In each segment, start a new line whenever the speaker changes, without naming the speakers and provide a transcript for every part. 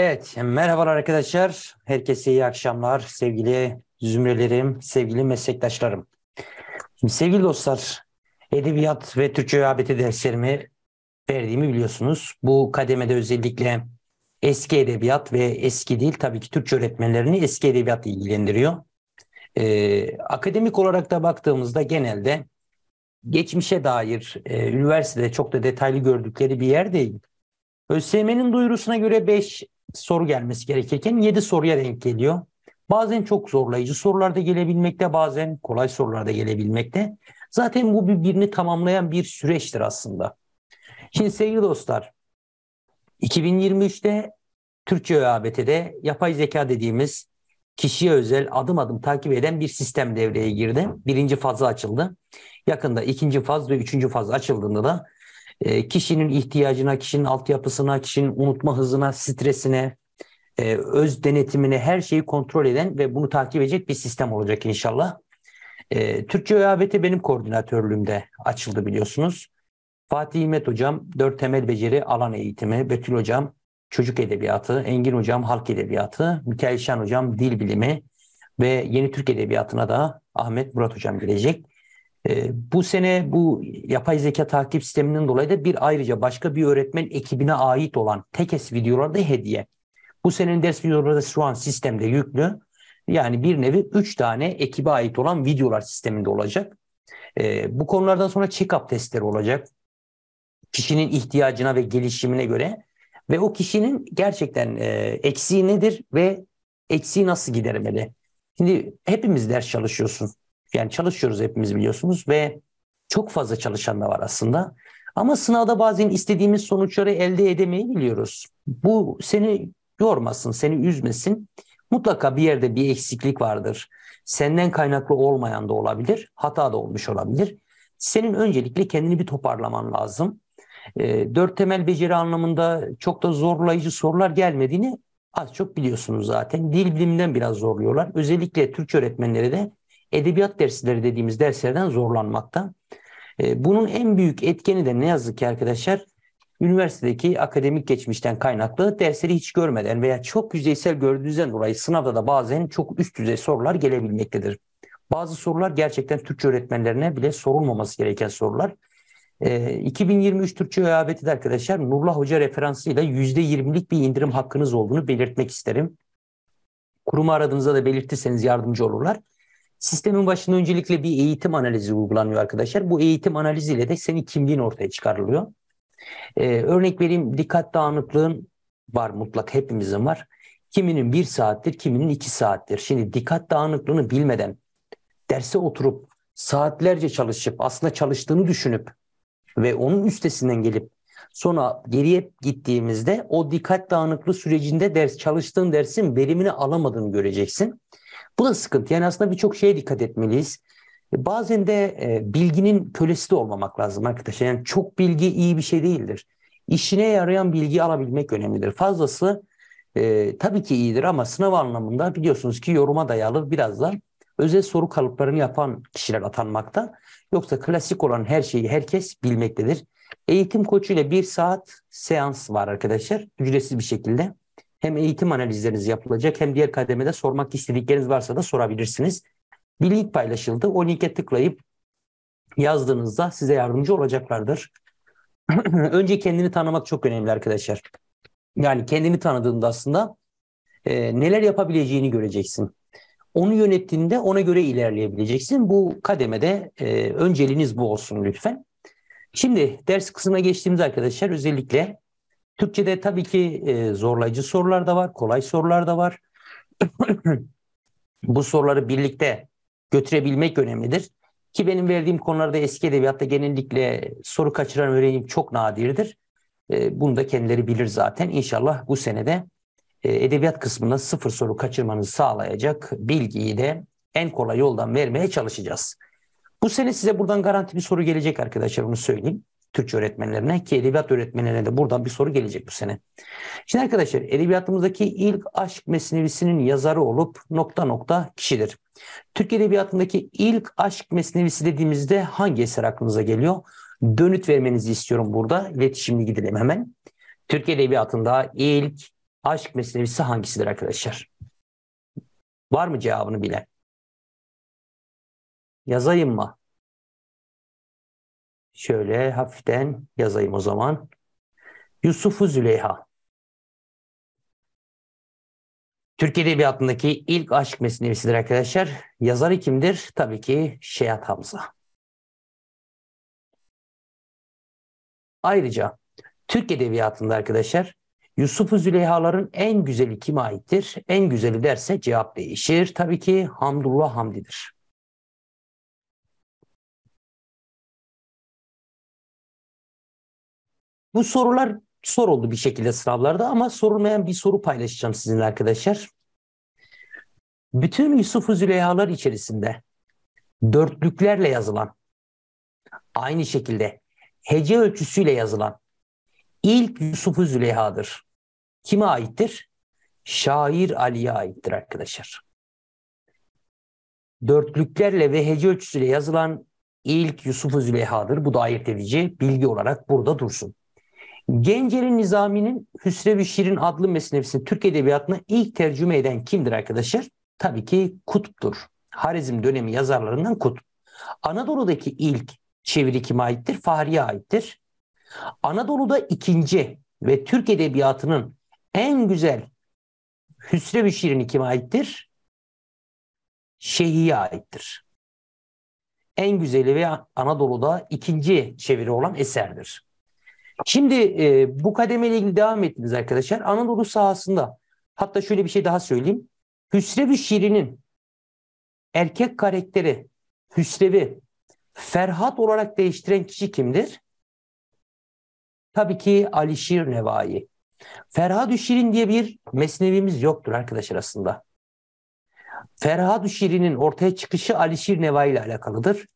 Evet, merhabalar arkadaşlar. Herkese iyi akşamlar. Sevgili zümrelerim, sevgili meslektaşlarım. Şimdi sevgili dostlar, edebiyat ve Türkçe öğabeti derslerimi verdiğimi biliyorsunuz. Bu kademede özellikle eski edebiyat ve eski dil tabii ki Türkçe öğretmenlerini eski edebiyat ilgilendiriyor. Ee, akademik olarak da baktığımızda genelde geçmişe dair e, üniversitede çok da detaylı gördükleri bir yer değil. ÖSYM'nin duyurusuna göre 5 soru gelmesi gerekirken 7 soruya denk geliyor. Bazen çok zorlayıcı sorular da gelebilmekte, bazen kolay sorular da gelebilmekte. Zaten bu birbirini tamamlayan bir süreçtir aslında. Şimdi sevgili dostlar, 2023'te Türkçe ÖABT'de yapay zeka dediğimiz kişiye özel adım adım takip eden bir sistem devreye girdi. Birinci fazı açıldı. Yakında ikinci faz ve üçüncü faz açıldığında da e, kişinin ihtiyacına, kişinin altyapısına, kişinin unutma hızına, stresine, e, öz denetimine her şeyi kontrol eden ve bunu takip edecek bir sistem olacak inşallah. E, Türkçe ÖABT benim koordinatörlüğümde açıldı biliyorsunuz. Fatih İmet Hocam dört temel beceri alan eğitimi, Betül Hocam çocuk edebiyatı, Engin Hocam halk edebiyatı, Mikail Şan Hocam dil bilimi ve yeni Türk edebiyatına da Ahmet Murat Hocam gelecek. Ee, bu sene bu yapay zeka takip sisteminin dolayı da bir ayrıca başka bir öğretmen ekibine ait olan tekes videoları da hediye. Bu senenin ders videoları da şu an sistemde yüklü. Yani bir nevi 3 tane ekibe ait olan videolar sisteminde olacak. E, bu konulardan sonra check-up testleri olacak. Kişinin ihtiyacına ve gelişimine göre ve o kişinin gerçekten e, eksiği nedir ve eksiği nasıl gidermeli? Şimdi hepimiz ders çalışıyorsun. Yani çalışıyoruz hepimiz biliyorsunuz ve çok fazla çalışan da var aslında. Ama sınavda bazen istediğimiz sonuçları elde edemeyi biliyoruz. Bu seni yormasın, seni üzmesin. Mutlaka bir yerde bir eksiklik vardır. Senden kaynaklı olmayan da olabilir, hata da olmuş olabilir. Senin öncelikle kendini bir toparlaman lazım. E, dört temel beceri anlamında çok da zorlayıcı sorular gelmediğini az çok biliyorsunuz zaten. Dil biliminden biraz zorluyorlar. Özellikle Türkçe öğretmenleri de edebiyat dersleri dediğimiz derslerden zorlanmakta. E, bunun en büyük etkeni de ne yazık ki arkadaşlar üniversitedeki akademik geçmişten kaynaklı dersleri hiç görmeden veya çok yüzeysel gördüğünüzden dolayı sınavda da bazen çok üst düzey sorular gelebilmektedir. Bazı sorular gerçekten Türkçe öğretmenlerine bile sorulmaması gereken sorular. 2023 e, Türkçe ÖABT'de de arkadaşlar Nurullah Hoca referansıyla %20'lik bir indirim hakkınız olduğunu belirtmek isterim. Kurumu aradığınızda da belirtirseniz yardımcı olurlar. Sistemin başında öncelikle bir eğitim analizi uygulanıyor arkadaşlar. Bu eğitim analiziyle de senin kimliğin ortaya çıkarılıyor. Ee, örnek vereyim dikkat dağınıklığın var mutlak hepimizin var. Kiminin bir saattir, kiminin iki saattir. Şimdi dikkat dağınıklığını bilmeden derse oturup saatlerce çalışıp aslında çalıştığını düşünüp ve onun üstesinden gelip sonra geriye gittiğimizde o dikkat dağınıklığı sürecinde ders çalıştığın dersin verimini alamadığını göreceksin. Bu da sıkıntı. Yani aslında birçok şeye dikkat etmeliyiz. E, bazen de e, bilginin kölesi de olmamak lazım arkadaşlar. Yani çok bilgi iyi bir şey değildir. İşine yarayan bilgi alabilmek önemlidir. Fazlası e, tabii ki iyidir ama sınav anlamında biliyorsunuz ki yoruma dayalı biraz da özel soru kalıplarını yapan kişiler atanmakta. Yoksa klasik olan her şeyi herkes bilmektedir. Eğitim koçuyla bir saat seans var arkadaşlar ücretsiz bir şekilde. Hem eğitim analizleriniz yapılacak hem diğer kademede sormak istedikleriniz varsa da sorabilirsiniz. Bir link paylaşıldı. O linke tıklayıp yazdığınızda size yardımcı olacaklardır. Önce kendini tanımak çok önemli arkadaşlar. Yani kendini tanıdığında aslında e, neler yapabileceğini göreceksin. Onu yönettiğinde ona göre ilerleyebileceksin. Bu kademede e, önceliğiniz bu olsun lütfen. Şimdi ders kısmına geçtiğimiz arkadaşlar özellikle Türkçe'de tabii ki e, zorlayıcı sorular da var, kolay sorular da var. Bu soruları birlikte götürebilmek önemlidir. Ki benim verdiğim konularda eski edebiyatta genellikle soru kaçıran öğrenim çok nadirdir. E, bunu da kendileri bilir zaten. İnşallah bu senede e, edebiyat kısmında sıfır soru kaçırmanızı sağlayacak bilgiyi de en kolay yoldan vermeye çalışacağız. Bu sene size buradan garanti bir soru gelecek arkadaşlar onu söyleyeyim. Türkçe öğretmenlerine ki edebiyat öğretmenlerine de buradan bir soru gelecek bu sene. Şimdi arkadaşlar edebiyatımızdaki ilk aşk mesnevisinin yazarı olup nokta nokta kişidir. Türk edebiyatındaki ilk aşk mesnevisi dediğimizde hangi eser aklınıza geliyor? Dönüt vermenizi istiyorum burada. İletişimli gidelim hemen.
Türk edebiyatında ilk aşk mesnevisi hangisidir arkadaşlar? Var mı cevabını bilen? Yazayım mı? Şöyle hafiften yazayım o zaman. Yusufu Züleyha. Türk Edebiyatı'ndaki ilk aşk mesinevisidir arkadaşlar. Yazarı kimdir? Tabii ki Şeyat Hamza. Ayrıca Türk Edebiyatı'nda
arkadaşlar Yusufu u Züleyha'ların en güzeli kime aittir? En güzeli derse cevap
değişir. Tabii ki Hamdullah Hamdi'dir. Bu sorular soruldu bir şekilde sınavlarda ama sorulmayan bir soru paylaşacağım sizinle arkadaşlar.
Bütün Yusuf Züleyhalar içerisinde dörtlüklerle yazılan, aynı şekilde hece ölçüsüyle yazılan ilk Yusuf Züleyha'dır. Kime aittir? Şair Ali'ye aittir arkadaşlar. Dörtlüklerle ve hece ölçüsüyle yazılan ilk Yusuf Züleyha'dır. Bu da ayırt edici bilgi olarak burada dursun. Genceli Nizami'nin hüsrev Şirin adlı mesnevisini Türk Edebiyatı'na ilk tercüme eden kimdir arkadaşlar? Tabii ki Kutup'tur. Harizm dönemi yazarlarından Kutup. Anadolu'daki ilk çeviri kime aittir? Fahri'ye aittir. Anadolu'da ikinci ve
Türk Edebiyatı'nın en güzel Hüsrev-i Şirin'i kime aittir? Şehi'ye aittir. En güzeli ve
Anadolu'da ikinci çeviri olan eserdir. Şimdi e, bu kademeyle ilgili devam ettiniz arkadaşlar. Anadolu sahasında hatta şöyle bir şey daha söyleyeyim. Hüsrevi Şirin'in erkek karakteri Hüsrevi Ferhat olarak değiştiren kişi kimdir? Tabii ki Alişir Nevai. Ferhat Şirin diye bir mesnevimiz yoktur arkadaşlar aslında. Ferhat Şirin'in ortaya çıkışı Alişir Nevai ile alakalıdır.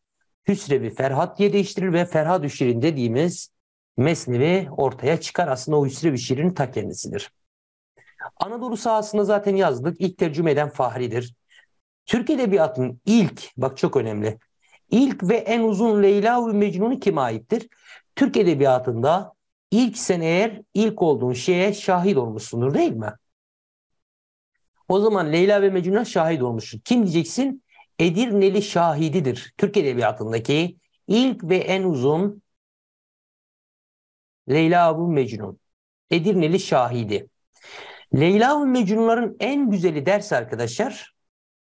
Hüsrevi Ferhat diye değiştirir ve Ferhat Şirin dediğimiz Mesnevi ortaya çıkar. Aslında o Hüsrev şiirin ta kendisidir. Anadolu sahasında zaten yazdık. İlk tercüme eden Fahri'dir. Türk Edebiyatı'nın ilk, bak çok önemli, ilk ve en uzun Leyla ve Mecnun'u kime aittir? Türk Edebiyatı'nda ilk sen eğer ilk olduğun şeye şahit olmuşsundur değil mi? O zaman Leyla ve Mecnun'a şahit olmuşsun. Kim diyeceksin? Edirneli şahididir. Türk Edebiyatı'ndaki ilk ve en uzun Leyla bu Mecnun. Edirneli şahidi. Leyla ve Mecnun'ların en güzeli ders arkadaşlar.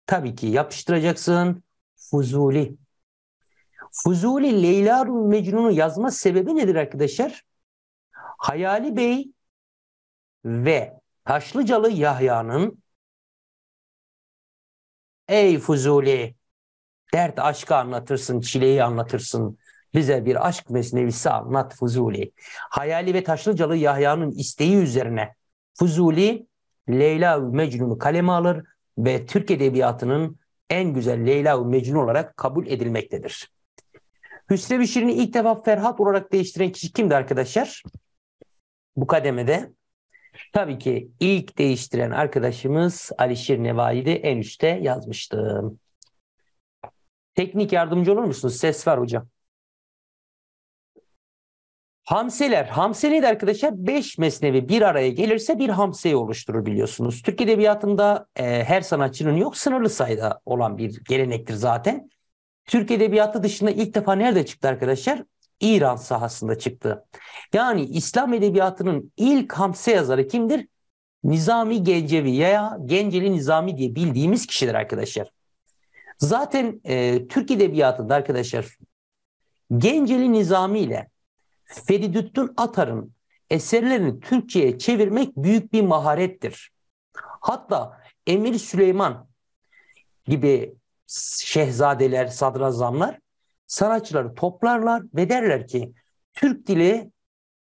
Tabii ki yapıştıracaksın. Fuzuli. Fuzuli
Leyla ve Mecnun'u yazma sebebi nedir arkadaşlar? Hayali Bey ve Taşlıcalı Yahya'nın Ey Fuzuli dert aşkı anlatırsın, çileyi anlatırsın,
bize bir aşk mesnevisi anlat Fuzuli. Hayali ve Taşlıcalı Yahya'nın isteği üzerine Fuzuli Leyla ve Mecnun'u kaleme alır ve Türk Edebiyatı'nın en güzel Leyla ve Mecnun olarak kabul edilmektedir. Hüsrev Şirin'i ilk defa Ferhat olarak değiştiren kişi kimdi arkadaşlar? Bu kademede. Tabii ki ilk değiştiren arkadaşımız Alişir Nevai'di. En
üstte yazmıştım. Teknik yardımcı olur musunuz? Ses var hocam. Hamseler, hamse nedir arkadaşlar? Beş
mesnevi bir araya gelirse bir hamseyi oluşturur biliyorsunuz. Türk Edebiyatı'nda e, her sanatçının yok sınırlı sayıda olan bir gelenektir zaten. Türk Edebiyatı dışında ilk defa nerede çıktı arkadaşlar? İran sahasında çıktı. Yani İslam Edebiyatı'nın ilk hamse yazarı kimdir? Nizami Gencevi ya Genceli Nizami diye bildiğimiz kişidir arkadaşlar. Zaten e, Türk Edebiyatı'nda arkadaşlar Genceli Nizami ile Feridüddin Atar'ın eserlerini Türkçe'ye çevirmek büyük bir maharettir. Hatta Emir Süleyman gibi şehzadeler, sadrazamlar sanatçıları toplarlar ve derler ki Türk dili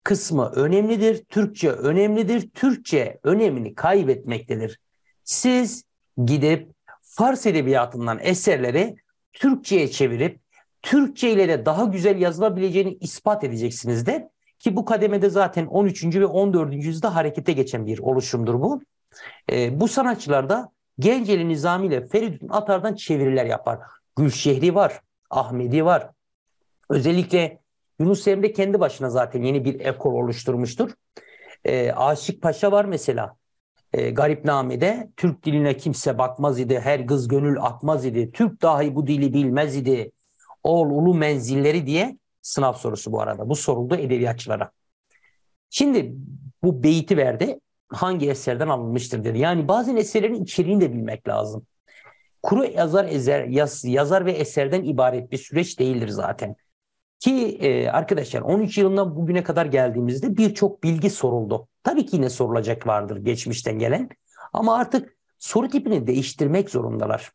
kısmı önemlidir, Türkçe önemlidir, Türkçe önemini kaybetmektedir. Siz gidip Fars edebiyatından eserleri Türkçe'ye çevirip Türkçe ile de daha güzel yazılabileceğini ispat edeceksiniz de ki bu kademede zaten 13. ve 14. yüzyılda harekete geçen bir oluşumdur bu. E, bu sanatçılar da Genceli Nizami ile Feridun Atar'dan çeviriler yapar. Gülşehri var, Ahmedi var. Özellikle Yunus Emre kendi başına zaten yeni bir ekol oluşturmuştur. E, Aşık Paşa var mesela. E, ee, namide Türk diline kimse bakmaz idi, her kız gönül atmaz idi, Türk dahi bu dili bilmez idi Oğul ulu menzilleri diye sınav sorusu bu arada. Bu soruldu edebiyatçılara. Şimdi bu beyti verdi. Hangi eserden alınmıştır dedi. Yani bazen eserlerin içeriğini de bilmek lazım. Kuru yazar, ezer, yaz, yazar ve eserden ibaret bir süreç değildir zaten. Ki e, arkadaşlar 13 yılından bugüne kadar geldiğimizde birçok bilgi soruldu. Tabii ki yine sorulacak vardır geçmişten gelen. Ama artık soru tipini değiştirmek zorundalar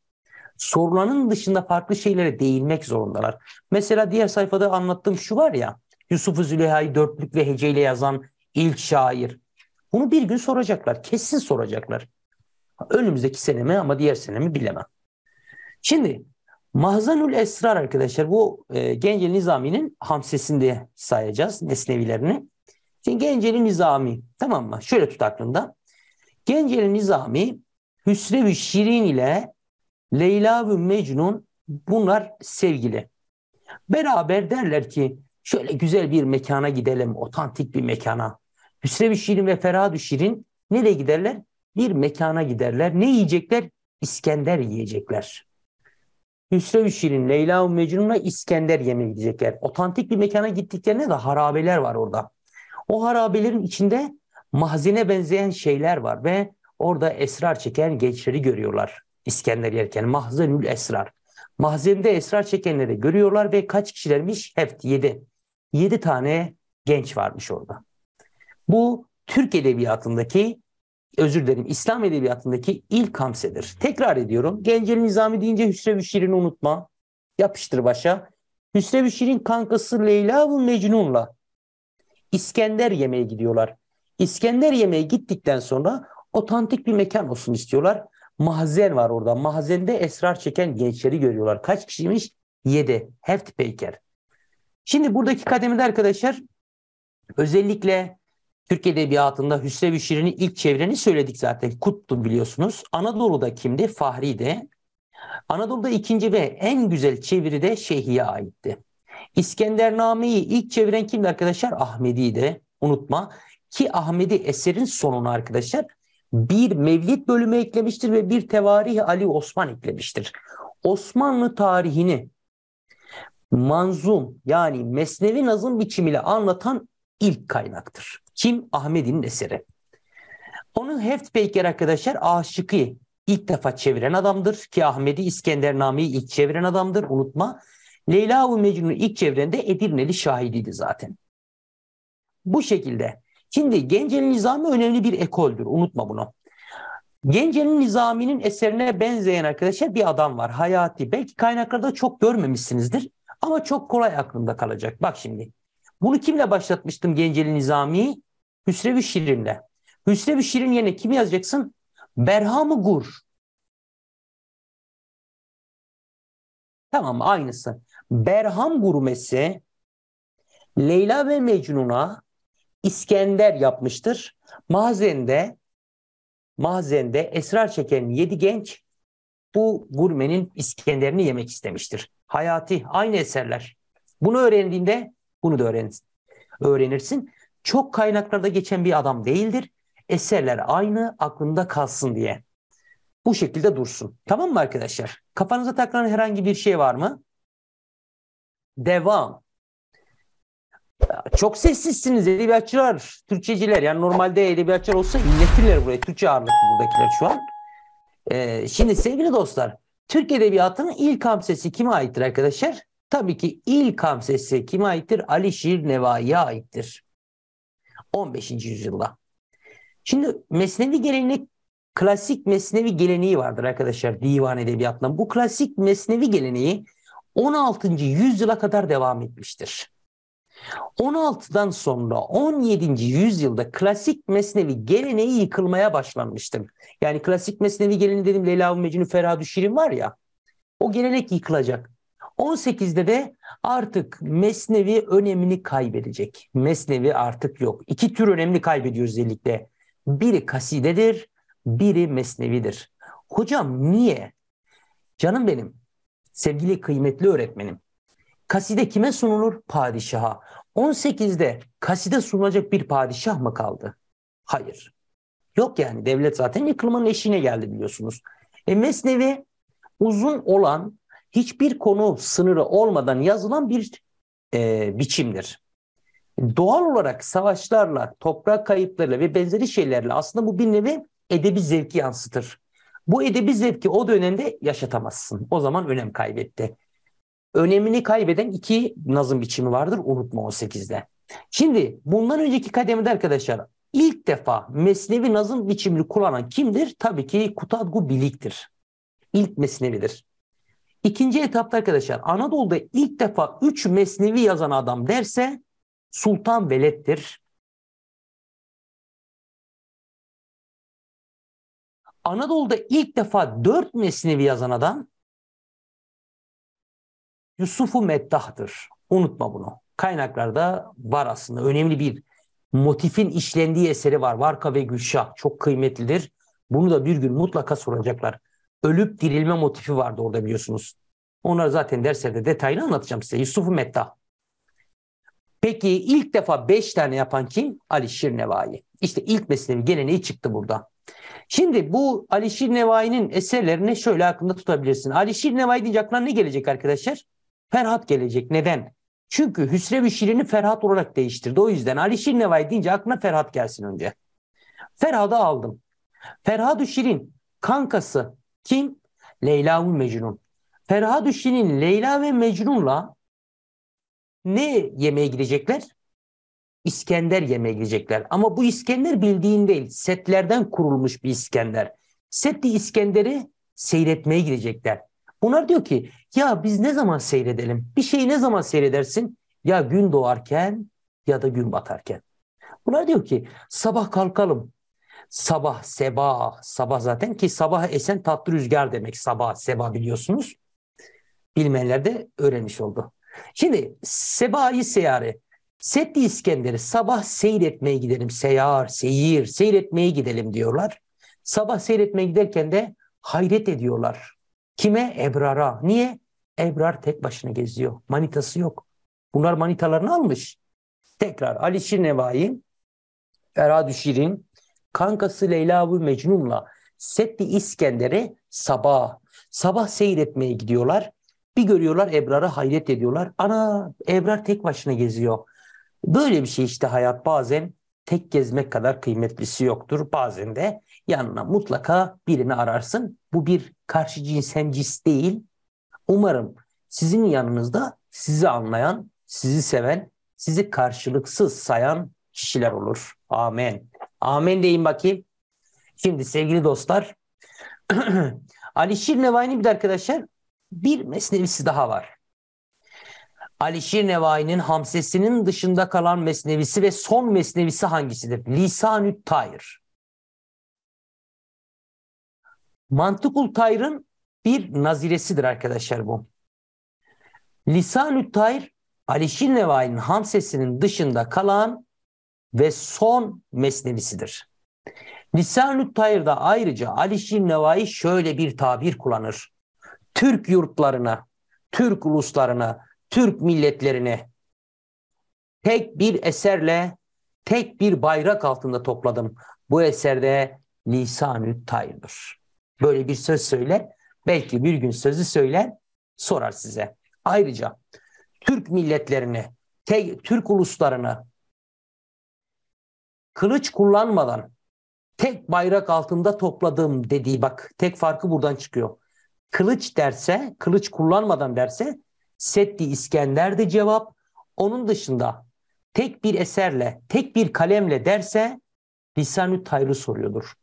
sorulanın dışında farklı şeylere değinmek zorundalar. Mesela diğer sayfada anlattığım şu var ya, Yusuf Züleyha'yı dörtlük ve heceyle yazan ilk şair. Bunu bir gün soracaklar, kesin soracaklar. Önümüzdeki sene mi ama diğer sene mi bilemem. Şimdi Mahzanül Esrar arkadaşlar bu e, Genceli Nizami'nin hamsesinde sayacağız nesnevilerini. Şimdi Genceli Nizami tamam mı? Şöyle tut aklında. Genceli Nizami Hüsrev-i Şirin ile Leyla ve Mecnun bunlar sevgili. Beraber derler ki şöyle güzel bir mekana gidelim, otantik bir mekana. Hüsrev-i Şirin ve Ferhat-ı Şirin nereye giderler? Bir mekana giderler. Ne yiyecekler? İskender yiyecekler. Hüsrev-i Şirin, Leyla ve Mecnun'la İskender yemeye gidecekler. Otantik bir mekana gittiklerinde de harabeler var orada. O harabelerin içinde mahzine benzeyen şeyler var ve orada esrar çeken gençleri görüyorlar. İskender yerken mahzenül esrar. Mahzende esrar çekenleri görüyorlar ve kaç kişilermiş? Hep yedi. Yedi tane genç varmış orada. Bu Türk edebiyatındaki özür dilerim İslam edebiyatındaki ilk hamsedir. Tekrar ediyorum. Gencel Nizami deyince Hüsrev Şirin'i unutma. Yapıştır başa. Hüsrev Şirin kankası Leyla ve Mecnun'la İskender yemeğe gidiyorlar. İskender yemeğe gittikten sonra otantik bir mekan olsun istiyorlar mahzen var orada. Mahzende esrar çeken gençleri görüyorlar. Kaç kişiymiş? Yedi. Heft Peyker. Şimdi buradaki kademede arkadaşlar özellikle Türk Edebiyatı'nda Hüsrev Şirin'in ilk çevreni söyledik zaten. Kuttu biliyorsunuz. Anadolu'da kimdi? Fahri'de. Anadolu'da ikinci ve en güzel çeviri de Şeyhi'ye aitti. İskendername'yi ilk çeviren kimdi arkadaşlar? Ahmedi'yi unutma. Ki Ahmedi eserin sonunu arkadaşlar bir Mevlid bölümü eklemiştir ve bir Tevarih Ali Osman eklemiştir. Osmanlı tarihini manzum yani mesnevi nazım biçimiyle anlatan ilk kaynaktır. Kim? Ahmedi'nin eseri. Onun Heft Peyker arkadaşlar aşıkı ilk defa çeviren adamdır ki Ahmedi İskender Nami'yi ilk çeviren adamdır unutma. Leyla ve Mecnun'u ilk çevrende Edirneli şahidiydi zaten. Bu şekilde Şimdi Gence'nin Nizami önemli bir ekoldür. Unutma bunu. Gence'nin nizaminin eserine benzeyen arkadaşlar bir adam var. Hayati. Belki kaynaklarda çok görmemişsinizdir. Ama çok kolay aklında kalacak. Bak şimdi. Bunu kimle başlatmıştım Genceli Nizamiyi hüsrev Şirin'le.
hüsrev Şirin yerine kimi yazacaksın? Berham-ı Gur. Tamam aynısı. Berham gurmesi Leyla ve Mecnun'a İskender yapmıştır.
Mahzen'de Mahzen'de esrar çeken yedi genç bu gurmenin İskender'ini yemek istemiştir. Hayati aynı eserler. Bunu öğrendiğinde bunu da öğrenirsin. öğrenirsin. Çok kaynaklarda geçen bir adam değildir. Eserler aynı aklında kalsın diye. Bu şekilde dursun. Tamam mı arkadaşlar? Kafanıza takılan herhangi bir şey var mı? Devam. Çok sessizsiniz edebiyatçılar, Türkçeciler. Yani normalde edebiyatçılar olsa inletirler buraya. Türkçe ağırlıklı buradakiler şu an. Ee, şimdi sevgili dostlar, Türk Edebiyatı'nın ilk hamsesi kime aittir arkadaşlar? Tabii ki ilk hamsesi kime aittir? Ali Şir Nevai'ye aittir. 15. yüzyılda. Şimdi Mesnevi gelenek klasik Mesnevi geleneği vardır arkadaşlar divan edebiyatında. Bu klasik Mesnevi geleneği 16. yüzyıla kadar devam etmiştir. 16'dan sonra 17. yüzyılda klasik mesnevi geleneği yıkılmaya başlanmıştır. Yani klasik mesnevi geleneği dedim Leyla ve Mecnun Ferhad Şirin var ya o gelenek yıkılacak. 18'de de artık mesnevi önemini kaybedecek. Mesnevi artık yok. İki tür önemli kaybediyor özellikle. Biri kasidedir, biri mesnevidir. Hocam niye? Canım benim, sevgili kıymetli öğretmenim. Kaside kime sunulur? Padişaha. 18'de kaside sunulacak bir padişah mı kaldı? Hayır. Yok yani devlet zaten yıkılmanın eşiğine geldi biliyorsunuz. E Mesnevi uzun olan hiçbir konu sınırı olmadan yazılan bir e, biçimdir. Doğal olarak savaşlarla, toprak kayıplarıyla ve benzeri şeylerle aslında bu bir nevi edebi zevki yansıtır. Bu edebi zevki o dönemde yaşatamazsın. O zaman önem kaybetti önemini kaybeden iki nazım biçimi vardır unutma 18'de. Şimdi bundan önceki kademede arkadaşlar ilk defa mesnevi nazım biçimini kullanan kimdir? Tabii ki Kutadgu Bilik'tir. İlk mesnevidir. İkinci etapta arkadaşlar Anadolu'da ilk defa üç mesnevi
yazan adam derse Sultan Veled'dir. Anadolu'da ilk defa dört mesnevi yazan adam Yusufu Meddah'tır. Unutma
bunu. Kaynaklarda var aslında. Önemli bir motifin işlendiği eseri var. Varka ve Gülşah çok kıymetlidir. Bunu da bir gün mutlaka soracaklar. Ölüp dirilme motifi vardı orada biliyorsunuz. Onlar zaten derslerde detaylı anlatacağım size. Yusufu Meddah. Peki ilk defa beş tane yapan kim? Ali Şirnevai. İşte ilk mesnevi geleneği çıktı burada. Şimdi bu Ali Şirnevai'nin eserlerini şöyle aklında tutabilirsin. Ali Şirnevai deyince aklına ne gelecek arkadaşlar? Ferhat gelecek. Neden? Çünkü hüsrev Şirin'i Ferhat olarak değiştirdi. O yüzden Ali Şirnevay deyince aklına Ferhat gelsin önce. Ferhat'ı aldım. ferhat Şirin kankası kim? Leyla ve Mecnun. ferhat Şirin Leyla ve Mecnun'la ne yemeğe girecekler? İskender yemeğe girecekler. Ama bu İskender bildiğin değil. Setlerden kurulmuş bir İskender. Setli İskender'i seyretmeye girecekler. Bunlar diyor ki ya biz ne zaman seyredelim? Bir şeyi ne zaman seyredersin? Ya gün doğarken ya da gün batarken. Bunlar diyor ki sabah kalkalım. Sabah, seba, sabah zaten ki sabah esen tatlı rüzgar demek sabah, seba biliyorsunuz. Bilmeyenler de öğrenmiş oldu. Şimdi sebayı seyare. Seddi İskender'i sabah seyretmeye gidelim. Seyar, seyir, seyretmeye gidelim diyorlar. Sabah seyretmeye giderken de hayret ediyorlar. Kime? Ebrar'a. Niye? Ebrar tek başına geziyor. Manitası yok. Bunlar manitalarını almış. Tekrar Ali Şirnevai, Ferhat Şirin, kankası Leyla bu Mecnun'la Setti İskender'e sabah. Sabah seyretmeye gidiyorlar. Bir görüyorlar Ebrar'a hayret ediyorlar. Ana Ebrar tek başına geziyor. Böyle bir şey işte hayat bazen tek gezmek kadar kıymetlisi yoktur. Bazen de yanına mutlaka birini ararsın. Bu bir karşı cins değil. Umarım sizin yanınızda sizi anlayan, sizi seven, sizi karşılıksız sayan kişiler olur. Amen. Amen deyin bakayım. Şimdi sevgili dostlar, Alişir Nevai'nin bir arkadaşlar bir mesnevisi daha var. Alişir Nevai'nin Hamsesi'nin dışında kalan mesnevisi ve son mesnevisi hangisidir? Lisanü
Tayr. Mantıkul Tayr'ın bir naziresidir arkadaşlar bu. Lisanü Tayr, Alişin
Nevai'nin hamsesinin dışında kalan ve son mesnevisidir. Lisanü Tayr'da ayrıca Alişin Nevai şöyle bir tabir kullanır. Türk yurtlarına, Türk uluslarına, Türk milletlerine tek bir eserle, tek bir bayrak altında topladım. Bu eserde Lisanü Tayr'dır. Böyle bir söz söyler. Belki bir gün sözü söyler, sorar size. Ayrıca Türk milletlerini, te, Türk uluslarını kılıç kullanmadan tek bayrak altında topladım dediği bak tek farkı buradan çıkıyor. Kılıç derse, kılıç kullanmadan derse Setti İskender de cevap. Onun dışında tek bir eserle, tek bir kalemle derse Lisanü Tayrı soruyordur.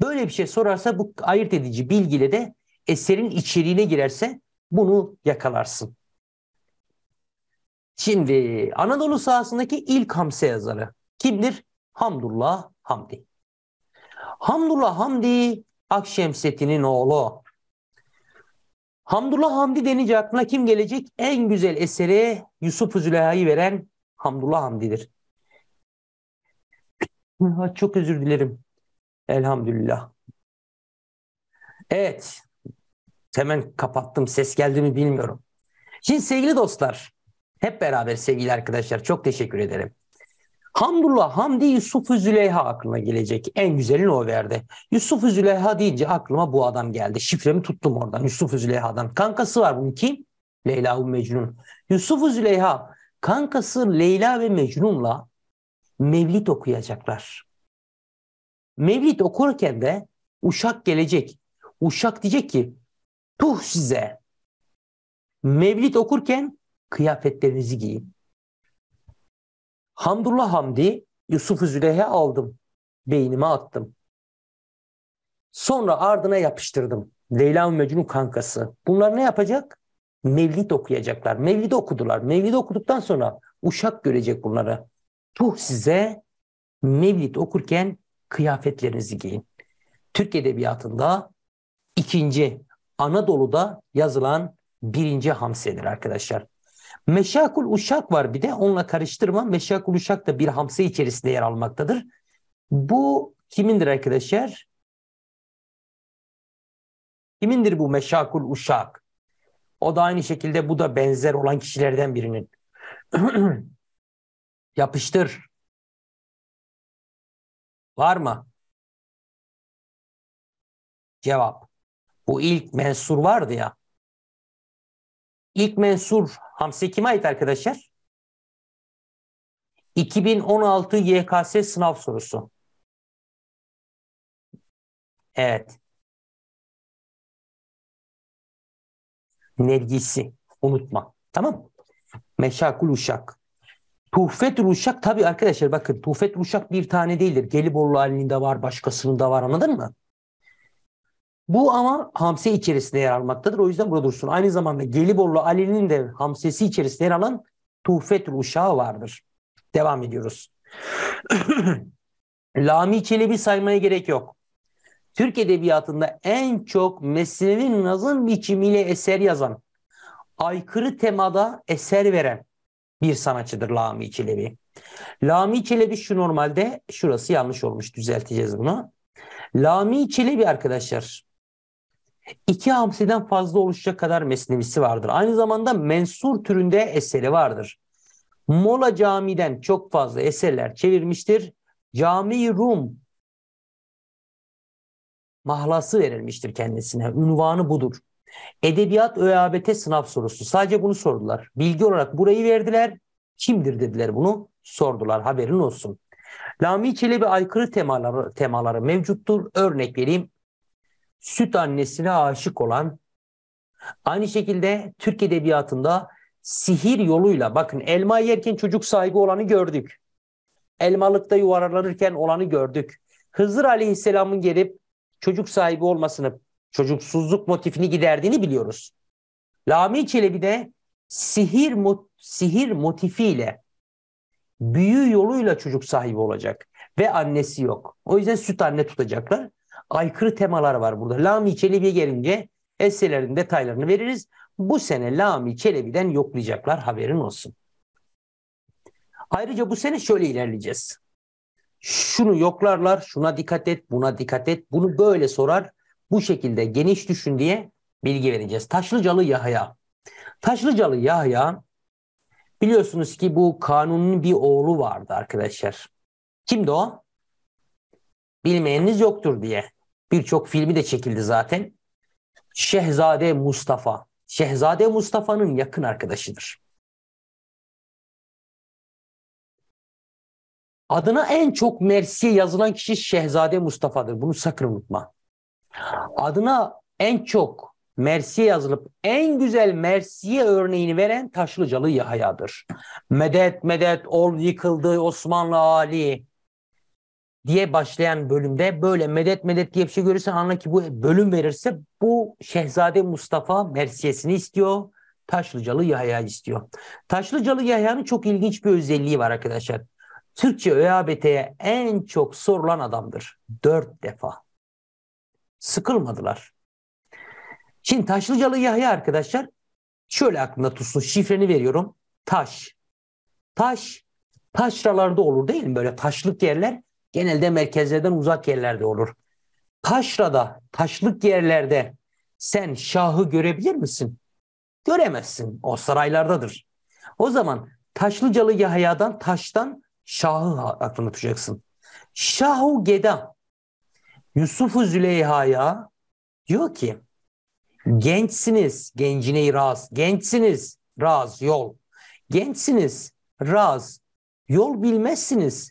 Böyle bir şey sorarsa bu ayırt edici bilgiyle de eserin içeriğine girerse bunu yakalarsın. Şimdi Anadolu sahasındaki ilk Hamse yazarı kimdir? Hamdullah Hamdi. Hamdullah Hamdi Akşemsettin'in oğlu. Hamdullah Hamdi denince aklına kim gelecek? En güzel eseri Yusuf Züleyha'yı
veren Hamdullah Hamdi'dir. Çok özür dilerim. Elhamdülillah. Evet.
Hemen kapattım. Ses geldi mi bilmiyorum. Şimdi sevgili dostlar, hep beraber sevgili arkadaşlar çok teşekkür ederim. Hamdullah Hamdi Yusuf Züleyha aklına gelecek. En güzelini o verdi. Yusuf Züleyha deyince aklıma bu adam geldi. Şifremi tuttum oradan Yusuf Züleyha'dan. Kankası var bunun kim? Leyla ve Mecnun. Yusuf Züleyha kankası Leyla ve Mecnun'la mevlit okuyacaklar. Mevlid okurken de uşak gelecek. Uşak diyecek ki tuh size. Mevlid okurken kıyafetlerinizi giyin. Hamdullah Hamdi Yusuf-ı aldım. Beynime attım. Sonra ardına yapıştırdım. Leyla ve Mecnun kankası. Bunlar ne yapacak? Mevlid okuyacaklar. Mevlid okudular. Mevlid okuduktan sonra uşak görecek bunları. Tuh size Mevlid okurken kıyafetlerinizi giyin. Türk Edebiyatı'nda ikinci Anadolu'da yazılan birinci hamsedir arkadaşlar. Meşakul Uşak var bir de onunla karıştırma. Meşakul Uşak da bir hamse içerisinde yer almaktadır. Bu kimindir arkadaşlar? Kimindir bu Meşakul
Uşak? O da aynı şekilde bu da benzer olan kişilerden birinin. Yapıştır. Var mı? Cevap. Bu ilk mensur vardı ya. İlk mensur Hamse kime ait arkadaşlar? 2016 YKS sınav sorusu. Evet. Nergisi. Unutma. Tamam mı? Meşakul uşak.
Tuhfetül Uşak tabi arkadaşlar bakın Tuhfetül Uşak bir tane değildir. Geliborlu halinde var başkasının da var anladın mı? Bu ama hamse içerisinde yer almaktadır. O yüzden burada dursun. Aynı zamanda Gelibolu Ali'nin de hamsesi içerisinde yer alan Tuhfetül Uşağı vardır. Devam ediyoruz. Lami Çelebi saymaya gerek yok. Türk Edebiyatı'nda en çok Mesnevi Nazım biçimiyle eser yazan, aykırı temada eser veren, bir sanatçıdır Lami Çelebi. Lami Çelebi şu normalde şurası yanlış olmuş düzelteceğiz bunu. Lami Çelebi arkadaşlar iki hamsiden fazla oluşacak kadar mesnevisi vardır. Aynı zamanda mensur türünde eseri vardır. Mola Cami'den çok fazla eserler çevirmiştir. Cami Rum mahlası verilmiştir kendisine. Unvanı budur. Edebiyat ÖABT sınav sorusu. Sadece bunu sordular. Bilgi olarak burayı verdiler. Kimdir dediler bunu sordular. Haberin olsun. Lami Çelebi aykırı temaları, temaları mevcuttur. Örnek vereyim. Süt annesine aşık olan. Aynı şekilde Türk Edebiyatı'nda sihir yoluyla bakın elma yerken çocuk sahibi olanı gördük. Elmalıkta yuvarlanırken olanı gördük. Hızır Aleyhisselam'ın gelip çocuk sahibi olmasını çocuksuzluk motifini giderdiğini biliyoruz. Lami Çelebi de sihir, mot sihir motifiyle büyü yoluyla çocuk sahibi olacak ve annesi yok. O yüzden süt anne tutacaklar. Aykırı temalar var burada. Lami Çelebi'ye gelince eserlerin detaylarını veririz. Bu sene Lami Çelebi'den yoklayacaklar haberin olsun. Ayrıca bu sene şöyle ilerleyeceğiz. Şunu yoklarlar, şuna dikkat et, buna dikkat et, bunu böyle sorar bu şekilde geniş düşün diye bilgi vereceğiz. Taşlıcalı Yahya. Taşlıcalı Yahya biliyorsunuz ki bu Kanun'un bir oğlu vardı arkadaşlar. Kimdi o? Bilmeyeniniz yoktur diye. Birçok filmi de çekildi zaten. Şehzade
Mustafa. Şehzade Mustafa'nın yakın arkadaşıdır. Adına en çok Mersi'ye yazılan kişi Şehzade
Mustafa'dır. Bunu sakın unutma. Adına en çok Mersiye yazılıp en güzel Mersiye örneğini veren Taşlıcalı Yahya'dır. Medet medet ol yıkıldı Osmanlı Ali diye başlayan bölümde böyle medet medet diye bir şey görürsen anla ki bu bölüm verirse bu Şehzade Mustafa Mersiyesini istiyor. Taşlıcalı Yahya istiyor. Taşlıcalı Yahya'nın çok ilginç bir özelliği var arkadaşlar. Türkçe ÖABT'ye en çok sorulan adamdır. Dört defa sıkılmadılar. Şimdi Taşlıcalı Yahya arkadaşlar şöyle aklında tutsun şifreni veriyorum. Taş. Taş taşralarda olur değil mi? Böyle taşlık yerler genelde merkezlerden uzak yerlerde olur. Taşrada, taşlık yerlerde sen şahı görebilir misin? Göremezsin. O saraylardadır. O zaman Taşlıcalı Yahya'dan, taştan şahı aklına tutacaksın. Şahu Geda. Yusuf-u Züleyha'ya diyor ki gençsiniz gencine raz, gençsiniz raz yol, gençsiniz raz yol bilmezsiniz.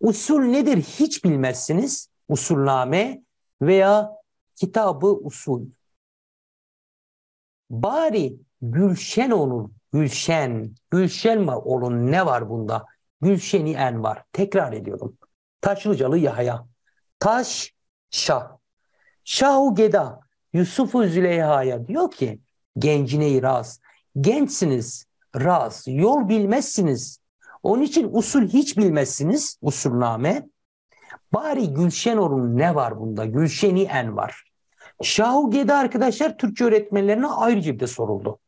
Usul nedir hiç bilmezsiniz. usulname veya kitabı usul. Bari gülşen olun, gülşen, gülşen mi olun ne var bunda? Gülşeni en var. Tekrar ediyorum. Taşlıcalı Yahya. Taş Şah. Şahu Geda Yusufu Züleyha'ya diyor ki gencine raz. Gençsiniz raz. Yol bilmezsiniz. Onun için usul hiç bilmezsiniz. Usulname. Bari Gülşenor'un ne var bunda? Gülşeni en var. Şahu Geda arkadaşlar Türkçe öğretmenlerine ayrıca bir de soruldu.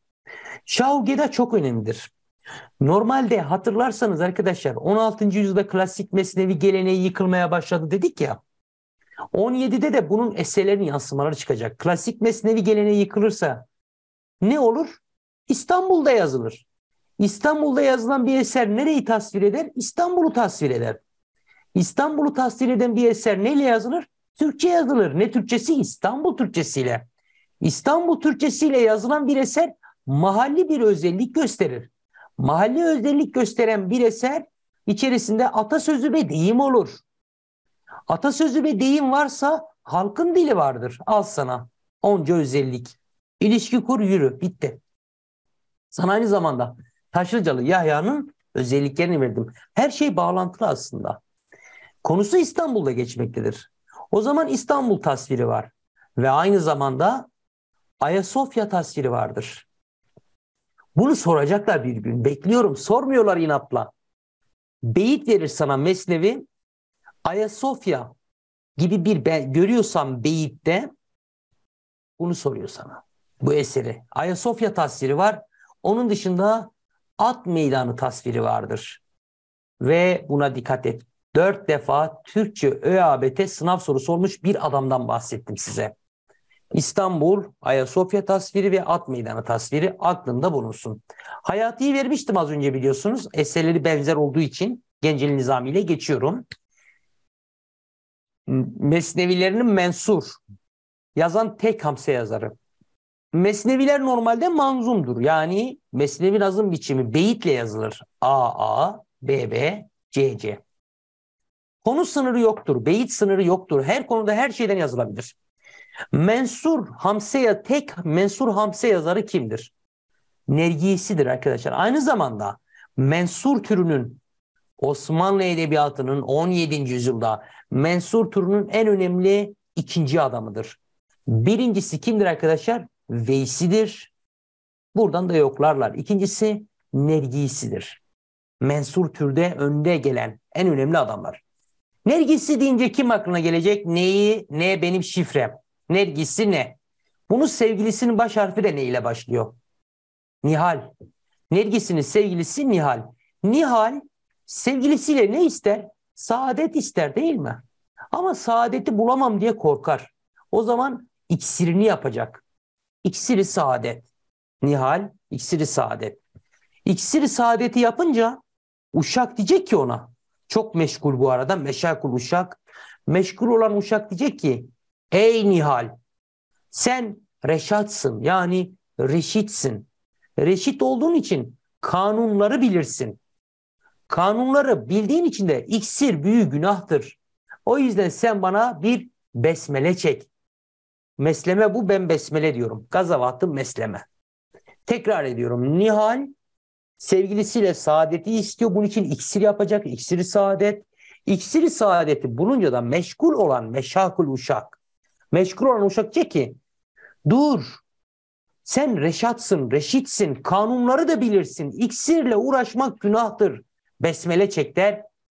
Şahu Geda çok önemlidir. Normalde hatırlarsanız arkadaşlar 16. yüzyılda klasik mesnevi geleneği yıkılmaya başladı dedik ya. 17'de de bunun eserlerin yansımaları çıkacak. Klasik mesnevi geleneği yıkılırsa ne olur? İstanbul'da yazılır. İstanbul'da yazılan bir eser nereyi tasvir eder? İstanbul'u tasvir eder. İstanbul'u tasvir eden bir eser neyle yazılır? Türkçe yazılır. Ne Türkçesi? İstanbul Türkçesiyle. İstanbul Türkçesiyle yazılan bir eser mahalli bir özellik gösterir. Mahalli özellik gösteren bir eser içerisinde atasözü ve deyim olur. Atasözü ve deyim varsa halkın dili vardır. Al sana. Onca özellik. İlişki kur yürü. Bitti. Sana aynı zamanda Taşlıcalı Yahya'nın özelliklerini verdim. Her şey bağlantılı aslında. Konusu İstanbul'da geçmektedir. O zaman İstanbul tasviri var. Ve aynı zamanda Ayasofya tasviri vardır. Bunu soracaklar bir gün. Bekliyorum. Sormuyorlar inatla. Beyit verir sana Mesnevi. Ayasofya gibi bir be, görüyorsan beyitte bunu soruyor sana. Bu eseri. Ayasofya tasviri var. Onun dışında at meydanı tasviri vardır. Ve buna dikkat et. Dört defa Türkçe ÖABT sınav sorusu olmuş bir adamdan bahsettim size. İstanbul, Ayasofya tasviri ve At Meydanı tasviri aklında bulunsun. Hayati'yi vermiştim az önce biliyorsunuz. Eserleri benzer olduğu için Genceli Nizami ile geçiyorum. Mesnevilerinin mensur. Yazan tek Hamse yazarı. Mesneviler normalde manzumdur. Yani mesnevi nazım biçimi beyitle yazılır. A A, B B, C C. Konu sınırı yoktur. Beyit sınırı yoktur. Her konuda her şeyden yazılabilir. Mensur Hamse'ye tek Mensur Hamse yazarı kimdir? Nergisi'dir arkadaşlar. Aynı zamanda mensur türünün Osmanlı Edebiyatı'nın 17. yüzyılda Mensur Turun'un en önemli ikinci adamıdır. Birincisi kimdir arkadaşlar? Veysi'dir. Buradan da yoklarlar. İkincisi Nergisi'dir. Mensur Tür'de önde gelen en önemli adamlar. Nergisi deyince kim aklına gelecek? Neyi, ne benim şifrem. Nergisi ne? Bunu sevgilisinin baş harfi de ne ile başlıyor? Nihal. Nergisi'nin sevgilisi Nihal. Nihal Sevgilisiyle ne ister? Saadet ister değil mi? Ama saadeti bulamam diye korkar. O zaman iksirini yapacak. İksiri saadet. Nihal iksiri saadet. İksiri saadeti yapınca uşak diyecek ki ona. Çok meşgul bu arada meşakul uşak. Meşgul olan uşak diyecek ki ey Nihal sen reşatsın yani reşitsin. Reşit olduğun için kanunları bilirsin. Kanunları bildiğin için de iksir büyü günahtır. O yüzden sen bana bir besmele çek. Mesleme bu ben besmele diyorum. Gazavatı mesleme. Tekrar ediyorum. Nihal sevgilisiyle saadeti istiyor. Bunun için iksir yapacak. İksiri saadet. İksiri saadeti bulunca da meşgul olan meşakul uşak. Meşgul olan uşak diyor ki dur sen reşatsın, reşitsin, kanunları da bilirsin. İksirle uğraşmak günahtır besmele çek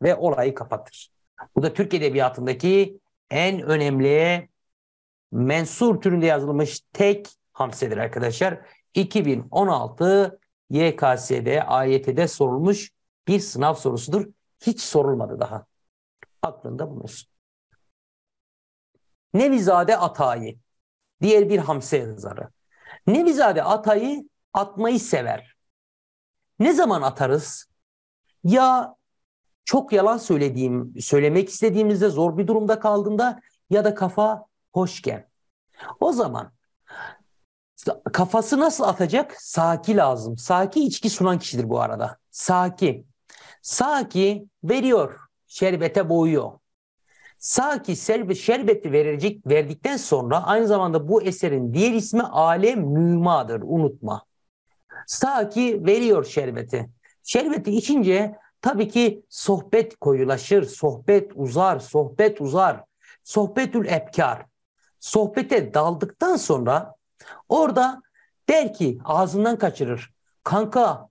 ve olayı kapatır. Bu da Türk Edebiyatı'ndaki en önemli mensur türünde yazılmış tek hamsedir arkadaşlar. 2016 YKS'de, AYT'de sorulmuş bir sınav sorusudur. Hiç sorulmadı daha. Aklında bulunsun. Nevizade Atayi, diğer bir hamse yazarı. Nevizade Atayi atmayı sever. Ne zaman atarız? Ya çok yalan söylediğim, söylemek istediğimizde zor bir durumda kaldığında ya da kafa hoşken. O zaman kafası nasıl atacak? Saki lazım. Saki içki sunan kişidir bu arada. Saki. Saki veriyor, şerbete boğuyor. Saki şerbeti verecek, verdikten sonra aynı zamanda bu eserin diğer ismi alem mümadır unutma. Saki veriyor şerbeti. Şerbeti içince tabii ki sohbet koyulaşır, sohbet uzar, sohbet uzar. Sohbetül ebkar. Sohbete daldıktan sonra orada der ki ağzından kaçırır. Kanka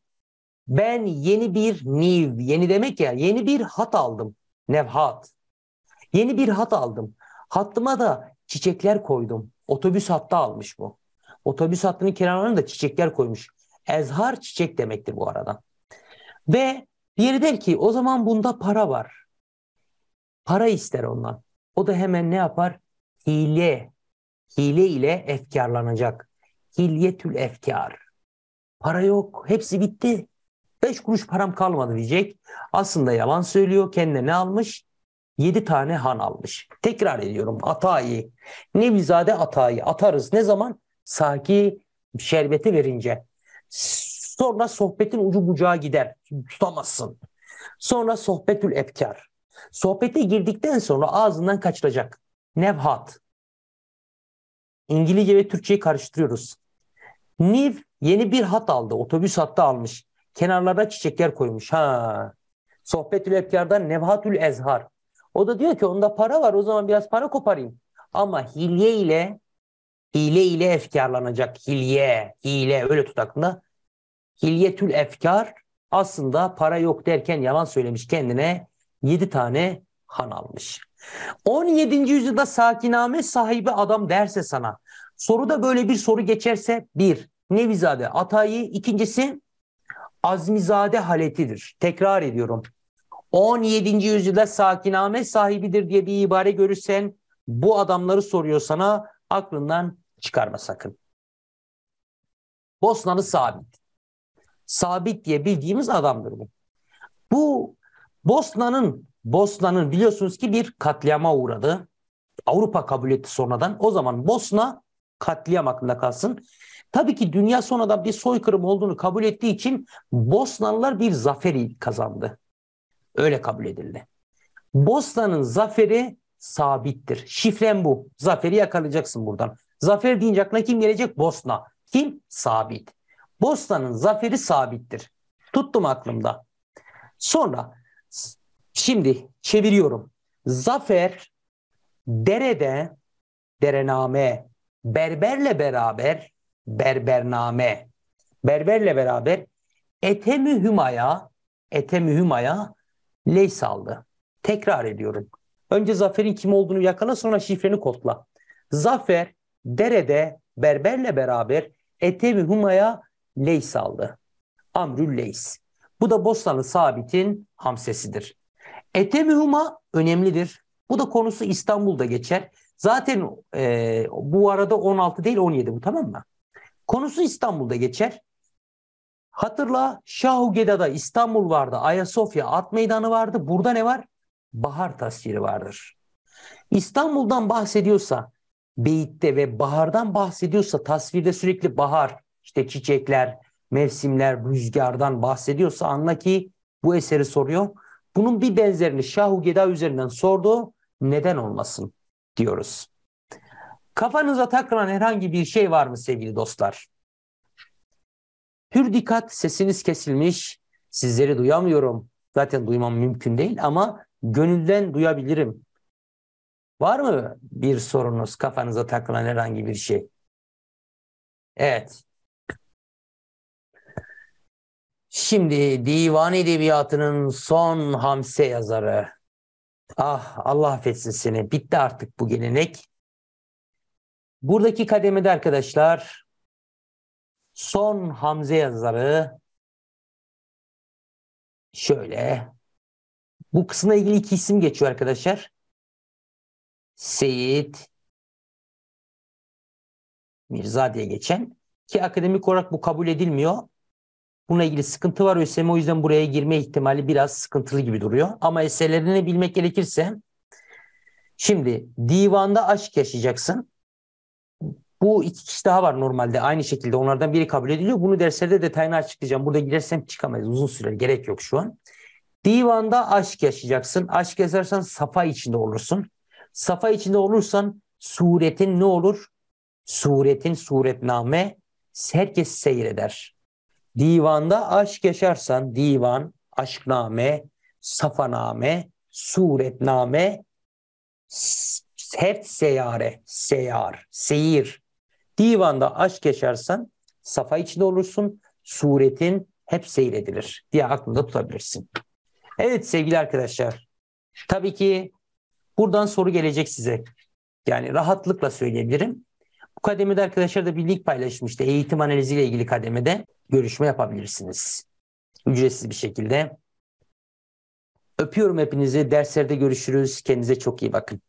ben yeni bir niv, yeni demek ya yeni bir hat aldım. Nevhat. Yeni bir hat aldım. Hattıma da çiçekler koydum. Otobüs hattı almış bu. Otobüs hattının kenarlarına da çiçekler koymuş. Ezhar çiçek demektir bu arada. Ve diğeri der ki o zaman bunda para var. Para ister ondan. O da hemen ne yapar? Hile. Hile ile efkarlanacak. Hilyetül efkar. Para yok. Hepsi bitti. Beş kuruş param kalmadı diyecek. Aslında yalan söylüyor. Kendine ne almış? Yedi tane han almış. Tekrar ediyorum. Atayı. Nevizade atayı. Atarız. Ne zaman? Saki şerbeti verince. Sonra sohbetin ucu bucağı gider. Tutamazsın. Sonra sohbetül efkar. Sohbete girdikten sonra ağzından kaçılacak. Nevhat. İngilizce ve Türkçeyi karıştırıyoruz. Niv yeni bir hat aldı. Otobüs hattı almış. Kenarlara çiçekler koymuş. Ha. Sohbetül efkardan nevhatül ezhar. O da diyor ki onda para var o zaman biraz para koparayım. Ama hilye ile hile ile efkarlanacak. Hilye, hile öyle tut aklında. Hilyetül Efkar aslında para yok derken yalan söylemiş kendine 7 tane han almış. 17. yüzyılda sakiname sahibi adam derse sana soruda böyle bir soru geçerse bir Nevizade Atayi ikincisi Azmizade Haleti'dir. Tekrar ediyorum. 17. yüzyılda sakiname sahibidir diye bir ibare görürsen bu adamları soruyor sana aklından çıkarma sakın. Bosnalı Sabit. Sabit diye bildiğimiz adamdır bu. Bu Bosna'nın Bosna'nın biliyorsunuz ki bir katliama uğradı. Avrupa kabul etti sonradan. O zaman Bosna katliam hakkında kalsın. Tabii ki dünya sonradan bir soykırım olduğunu kabul ettiği için Bosnalılar bir zaferi kazandı. Öyle kabul edildi. Bosna'nın zaferi sabittir. Şifrem bu. Zaferi yakalayacaksın buradan. Zafer deyince aklına kim gelecek? Bosna. Kim? Sabit. Bosna'nın zaferi sabittir. Tuttum aklımda. Sonra şimdi çeviriyorum. Zafer derede derename berberle beraber berbername berberle beraber etemü hümaya etemü hümaya leysaldı. Tekrar ediyorum. Önce Zafer'in kim olduğunu yakala sonra şifreni kodla. Zafer derede berberle beraber etemü hümaya Leys aldı. Amrül Leys. Bu da Bostanlı Sabit'in hamsesidir. Etemühuma önemlidir. Bu da konusu İstanbul'da geçer. Zaten e, bu arada 16 değil 17 bu tamam mı? Konusu İstanbul'da geçer. Hatırla Şahugeda'da İstanbul vardı. Ayasofya at meydanı vardı. Burada ne var? Bahar tasviri vardır. İstanbul'dan bahsediyorsa beyitte ve bahardan bahsediyorsa tasvirde sürekli bahar, işte çiçekler, mevsimler, rüzgardan bahsediyorsa anla ki bu eseri soruyor. Bunun bir benzerini Şahu Geda üzerinden sordu. Neden olmasın diyoruz. Kafanıza takılan herhangi bir şey var mı sevgili dostlar? Hür dikkat sesiniz kesilmiş. Sizleri duyamıyorum. Zaten duymam mümkün değil ama gönülden duyabilirim. Var mı
bir sorunuz kafanıza takılan herhangi bir şey? Evet. Şimdi divan edebiyatının
son Hamse yazarı. Ah Allah affetsin seni. Bitti artık
bu gelenek. Buradaki kademede arkadaşlar son Hamze yazarı şöyle. Bu kısımla ilgili iki isim geçiyor arkadaşlar. Seyit Mirza diye geçen ki akademik olarak bu kabul edilmiyor. Bununla ilgili sıkıntı var. ÖSYM o yüzden buraya girme ihtimali
biraz sıkıntılı gibi duruyor. Ama eserlerini bilmek gerekirse şimdi divanda aşk yaşayacaksın. Bu iki kişi daha var normalde aynı şekilde onlardan biri kabul ediliyor. Bunu derslerde detayını açıklayacağım. Burada girersem çıkamayız uzun süre gerek yok şu an. Divanda aşk yaşayacaksın. Aşk yaşarsan safa içinde olursun. Safa içinde olursan suretin ne olur? Suretin suretname herkes seyreder. Divanda aşk yaşarsan divan, aşkname, safaname, suretname, hep seyare, seyar, seyir. Divanda aşk yaşarsan safa içinde olursun, suretin hep seyredilir diye aklında tutabilirsin. Evet sevgili arkadaşlar, tabii ki buradan soru gelecek size. Yani rahatlıkla söyleyebilirim. Bu kademede arkadaşlar da bir link paylaşmıştı eğitim analiziyle ilgili kademede görüşme yapabilirsiniz. Ücretsiz bir şekilde. Öpüyorum hepinizi. Derslerde görüşürüz. Kendinize çok iyi bakın.